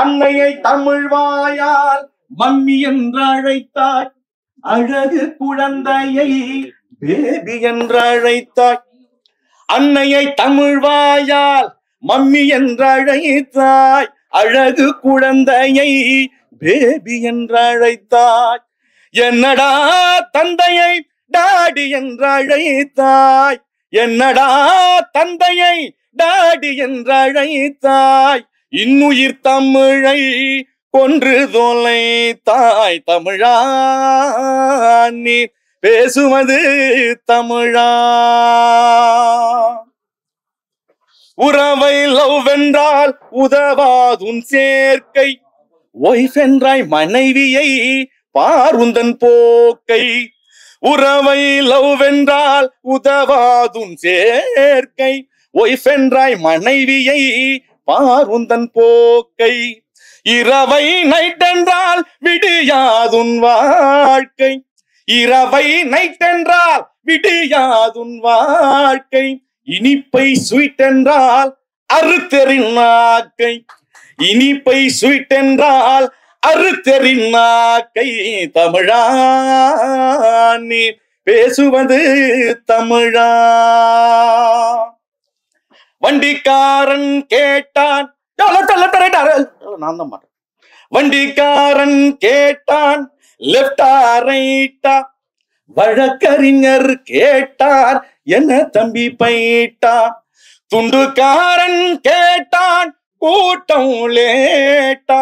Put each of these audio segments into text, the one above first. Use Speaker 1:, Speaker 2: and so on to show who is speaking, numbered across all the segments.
Speaker 1: அன்னையை தமிழ் வாயால் மம்மி என்று அழைத்தாய் அழகு குழந்தையை பேபி என்று அழைத்தாய் அன்னையை தமிழ் வாயால் மம்மி என்று அழைத்தாய் அழகு குழந்தையை பேபி என்று அழைத்தாய் என்னடா தந்தையை டாடி என்று அழைத்தாய் என்னடா தந்தையை டாடி என்று அழைத்தாய் இன்னுயிர் தமிழை கொன்று தோலை தாய் தமிழா நீ பேசுவது தமிழா உறவை லவ் வென்றால் உதவாதுன் சேர்க்கை ஒய்ஃபென்றாய் மனைவியை பாருந்தன் போக்கை உறவை லவ் வென்றால் உதவாதுன் சேர்க்கை ஒய்ஃபென்றாய் மனைவியை பாருந்தன் போக்கை இரவை நைட்டென்றால் விடியாதுன் வாழ்க்கை இரவை நைட்டென்றால் விடியாதுன் வாழ்க்கை இனிப்பை ஸ்வீட் என்றால் நாக்கை இனிப்பை ஸ்வீட் என்றால் அறுத்தெறின் நாக்கை தமிழா நீ பேசுவது தமிழா வண்டிக்காரன் கேட்டான் நான் தான் மாட்டேன் வண்டிக்காரன் கேட்டான் லெப்டா ரைட்டா வழக்கறிஞர் கேட்டார் என்ன தம்பி பைட்டா துண்டுக்காரன் கேட்டான் கூட்டம் லேட்டா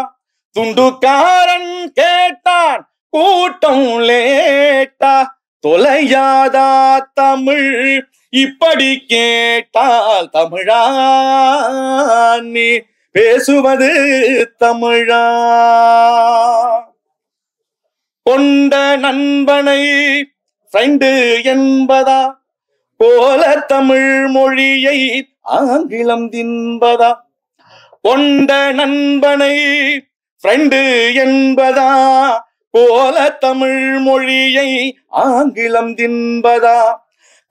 Speaker 1: துண்டுக்காரன் கேட்டான் கூட்டம் லேட்டா தொலையாதா தமிழ் இப்படி கேட்டால் தமிழா நீ பேசுவது தமிழா கொண்ட நண்பனை ஃப்ரெண்டு என்பதா போல தமிழ் மொழியை ஆங்கிலம் தின்பதா கொண்ட நண்பனை ஃப்ரெண்டு என்பதா போல தமிழ் மொழியை ஆங்கிலம் தின்பதா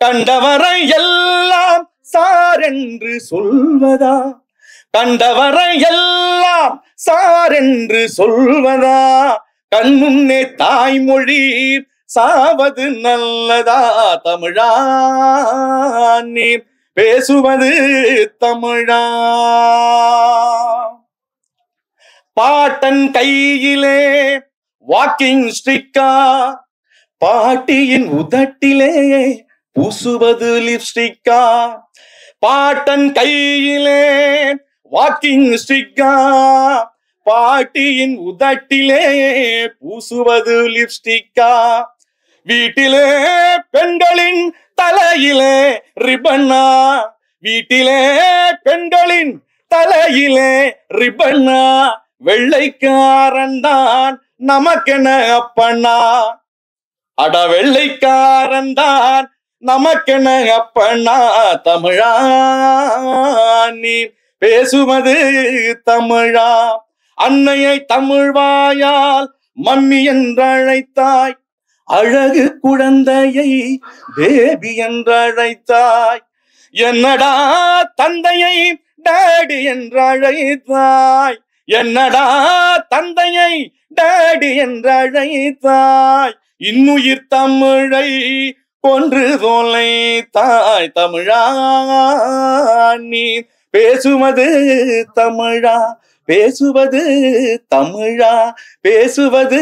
Speaker 1: கண்டவரை எல்லாம் சார் என்று சொல்வதா கண்டவரை எல்லாம் சார் என்று சொல்வதா கண்முன்னே தாய்மொழி சாவது நல்லதா தமிழா நீ பேசுவது தமிழா பாட்டன் கையிலே வாக்கிங் ஸ்டிக்கா பாட்டியின் உதட்டிலே பூசுவது லிப்ஸ்டிக்கா பாட்டன் கையிலே வாக்கிங் ஸ்டிக்கா பாட்டியின் உதட்டிலே பூசுவது லிப்ஸ்டிக்கா வீட்டிலே பெண்களின் தலையிலே ரிபன்னா வீட்டிலே பெண்களின் தலையிலே ரிபன்னா வெள்ளைக்காரன் தான் நமக்கென அப்பண்ணா அட வெள்ளைக்காரன் நமக்கென அப்பண்ணா தமிழா நீ பேசுவது தமிழா அன்னையை தமிழ்வாயால் மம்மி என்றழைத்தாய் அழகு குழந்தையை பேபி என்றழைத்தாய் என்னடா தந்தையை டாடி என்றழைத்தாய் என்னடா தந்தையை டாடி என்றழைத்தாய் இன்னுயிர் தமிழை கொன்று தாய் தமிழா நீ பேசுவது தமிழா பேசுவது தமிழா பேசுவது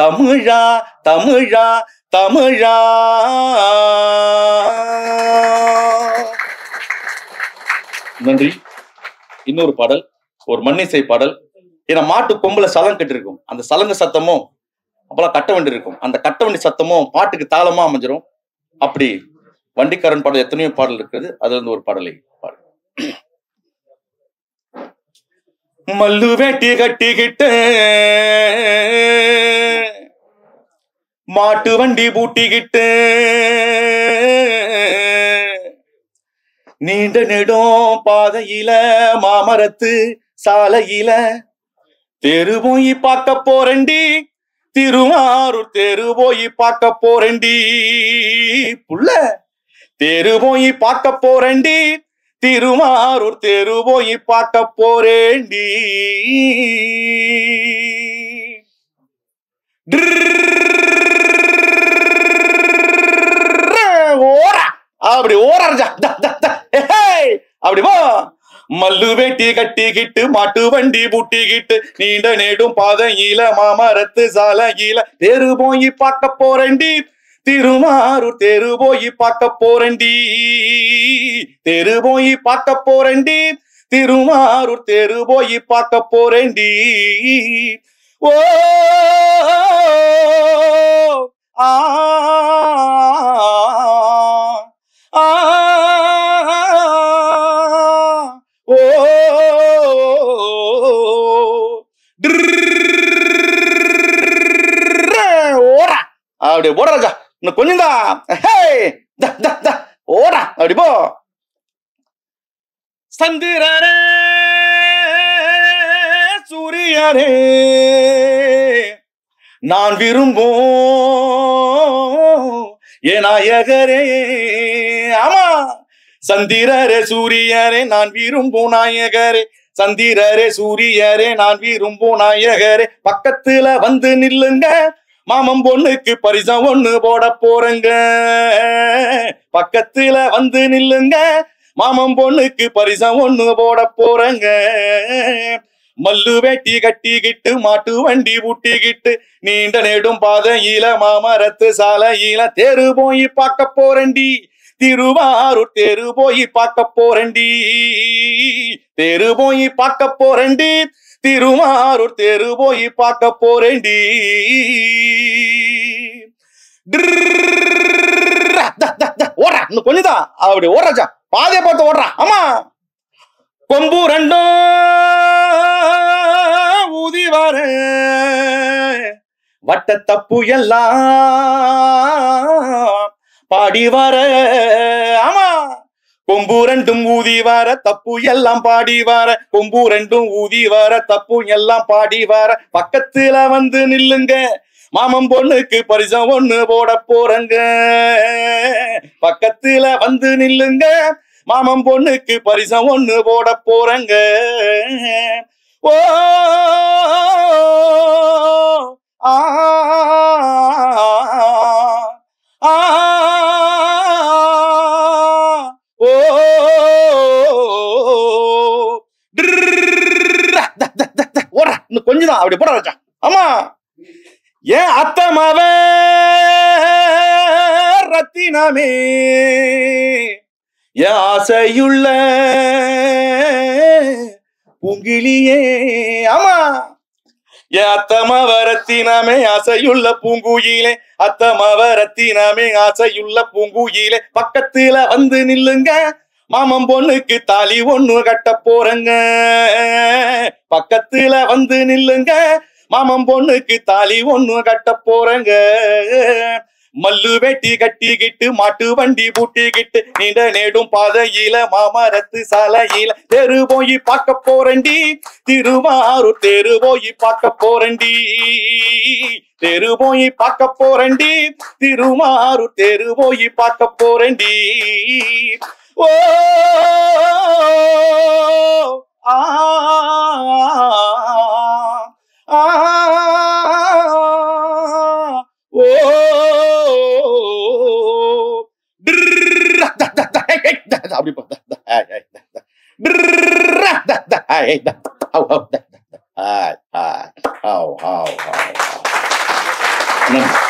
Speaker 1: தமிழா தமிழா தமிழா நன்றி இன்னொரு பாடல் ஒரு மண்ணிசை பாடல் ஏன்னா மாட்டு கொம்புல சலம் கட்டிருக்கும் அந்த சலங்கு சத்தமும் அப்பெல்லாம் கட்ட வண்டி இருக்கும் அந்த கட்ட வண்டி சத்தமும் பாட்டுக்கு தாளமா அமைஞ்சிரும் அப்படி வண்டிக்காரன் பாடல் எத்தனையோ பாடல் இருக்கிறது அதுல இருந்து ஒரு பாடலை பாடு மல்லு வேட்டி கட்டிக்கிட்டு மாட்டு வண்டி பூட்டிக்கிட்டு நீண்ட நெடும் பாதையில மாமரத்து சாலையில தெரு போய் பார்க்க போறேண்டி திருவாரூர் தெரு போய் பார்க்க போறேண்டி புள்ள தெரு போய் பார்க்க போறேண்டி திருவாரூர் தெரு போய் பார்க்க போறேண்டி ஓரா அப்படி ஓரா மல்லு வேட்டி கட்டிக்கிட்டு மாட்டு வண்டி பூட்டிக்கிட்டு நீண்ட நேடும் பாதம் மாமரத்து சால ஈல தெரு போய் பார்க்க போறண்டி திருமாரூர் தெரு போய் பார்க்க போறண்டி தெரு போய் பார்க்க போறண்டி திருமாரூர் தெரு போய் பார்க்க போறண்டி ஓ ஆ ஆ அப்படியே ஓடுறக்கா இன்னும் கொஞ்சம் தான் ஓடா அப்படி போ சந்திரரே சூரியரே நான் விரும்போ ஏநாயகரே ஆமா சந்திரரே சூரியரே நான் விரும்போ நாயகரே சந்திரரே சூரியரே நான் விரும்போ நாயகரே பக்கத்துல வந்து நில்லுங்க மாமம் பொண்ணுக்கு பரிசம் ஒண்ணு போட போறங்க பக்கத்துல வந்து நில்லுங்க மாமம் பொண்ணுக்கு பரிசம் ஒண்ணு போட போறங்க மல்லு வேட்டி கட்டிக்கிட்டு மாட்டு வண்டி ஊட்டிக்கிட்டு நீண்ட நெடும் பாதையில மாமரத்து சாலையில தேரு போய் பார்க்க போறண்டி திருவாரூர் தேரு போய் பார்க்க போறண்டி தேரு போய் பார்க்க போறண்டி திருமாரூர் தெரு போய் பார்க்க போறேண்டி ஓடுறா இன்னும் கொஞ்சம்தான் அப்படி ஓடுறாச்சா பாதையை பார்த்து ஓடுறா ஆமா கொம்பு ரெண்டும் ஊதி வர வட்ட தப்பு எல்லாம் பாடி வர ஆமா கொம்பு ரெண்டும் ஊதி வார தப்பு எல்லாம் பாடி வார கொம்பு ரெண்டும் ஊதி வார தப்பு எல்லாம் பாடி வார பக்கத்துல வந்து நில்லுங்க மாமன் பொண்ணுக்கு பரிசம் ஒண்ணு போட போறங்க பக்கத்துல வந்து நில்லுங்க மாமன் பொண்ணுக்கு பரிசம் ஒண்ணு போட போறங்க ஓ ஆ ஆ குறைஞ்சுதான் அப்படி போட வச்சான் ஆமா ஏன் அத்தமாவ ரத்தினமே ஆசையுள்ள பூங்கிலியே ஆமா ஏ அத்தமவரத்தினமே ஆசையுள்ள பூங்குயிலே அத்தமவரத்தினமே ஆசையுள்ள பூங்குயிலே பக்கத்துல வந்து நில்லுங்க மாமம் பொண்ணுக்கு தாலி ஒண்ணு கட்ட போறங்க பக்கத்துல வந்து நில்லுங்க மாமம் பொண்ணுக்கு தாலி ஒண்ணு கட்ட போறங்க மல்லு வெட்டி கட்டிக்கிட்டு மாட்டு வண்டி பூட்டிக்கிட்டு நீண்ட நேடும் பாதையில மாமரத்து சாலையில தெரு போய் பார்க்க போறண்டி திருவாரூர் தெரு போய் பார்க்க போறண்டி தெரு போய் பார்க்க போறண்டி திருவாரூர் தெரு போய் பார்க்க போறண்டி Whoa. Ah. Ah. Whoa. அப்படி பார்த்தா